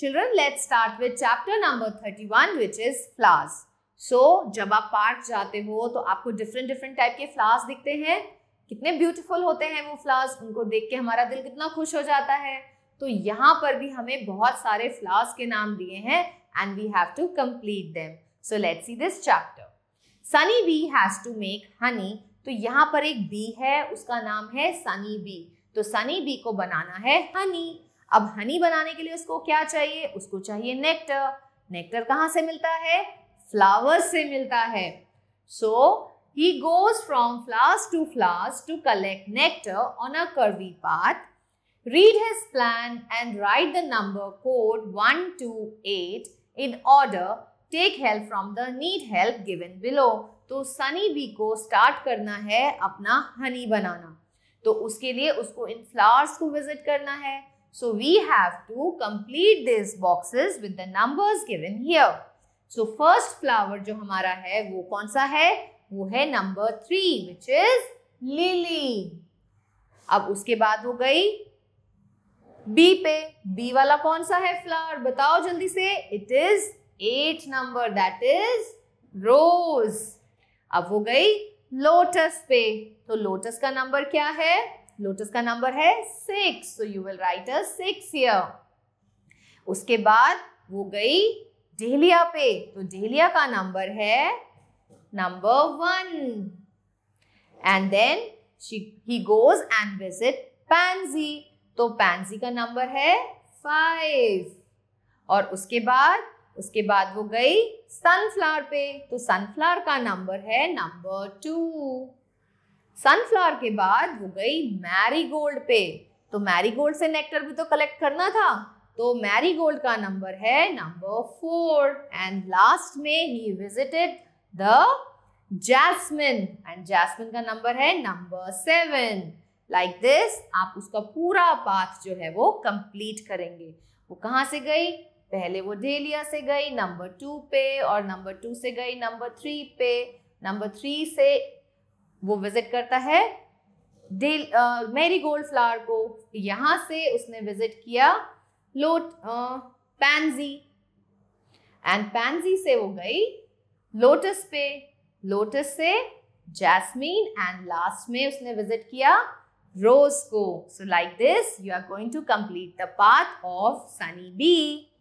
children let's start with chapter number 31 which is flowers सो जब आप park जाते हो तो आपको डिफरेंट डिफरेंट टाइप के फ्लावर्स दिखते हैं कितने ब्यूटीफुल होते हैं वो फ्लावर्स उनको देख के हमारा दिल कितना खुश हो जाता है तो यहाँ पर भी हमें बहुत सारे फ्लावर्स के नाम दिए हैं and we have to complete them so let's see this chapter Sunny bee has to make honey तो यहाँ पर एक बी है उसका नाम है सनी बी तो सनी बी को बनाना है हनी अब हनी बनाने के लिए उसको क्या चाहिए उसको चाहिए नेक्टर नेक्टर कहाँ से मिलता है फ्लावर्स से मिलता है so he goes from flower to flower to collect nectar on a curvy path read his plan and write the number code one two eight in order take help from the need help given below तो Sunny B को start करना है अपना हनी बनाना तो उसके लिए उसको इन flowers को विजिट करना है So we have to complete these boxes with the numbers given here. So first flower जो हमारा है वो कौन सा है वो है number three which is lily अब उसके बाद हो गई बी पे बी वाला कौन सा है फ्लावर बताओ जल्दी से it is eight number that is rose अब हो गई लोटस पे तो लोटस का नंबर क्या है लोटस का नंबर है six so you will write a six here उसके बाद वो गई डेहलिया पे तो डेहलिया का नंबर है number one and then he goes and visit pansy तो पैंजी का नंबर है फाइव और उसके बाद उसके बाद वो गई सनफ्लावर पे तो सनफ्लावर का नंबर है नंबर टू सनफ्लावर के बाद वो गई मैरीगोल्ड पे तो मैरीगोल्ड से नेक्टर भी तो कलेक्ट करना था तो मैरीगोल्ड का नंबर है नंबर फोर एंड लास्ट में he visited the jasmine and jasmine का नंबर है नंबर सेवन लाइक दिस आप उसका पूरा पाथ जो है वो कंप्लीट करेंगे वो कहाँ से गई पहले वो डेलिया से गई नंबर टू पे और नंबर टू से गई नंबर थ्री पे नंबर थ्री से वो विजिट करता है मेरी गोल्ड फ्लावर को यहां से उसने विजिट किया लोट पैंजी एंड पैंजी से वो गई लोटस पे लोटस से जैस्मीन एंड लास्ट में उसने विजिट किया रोज को so like this you are going to complete the path of Sunny B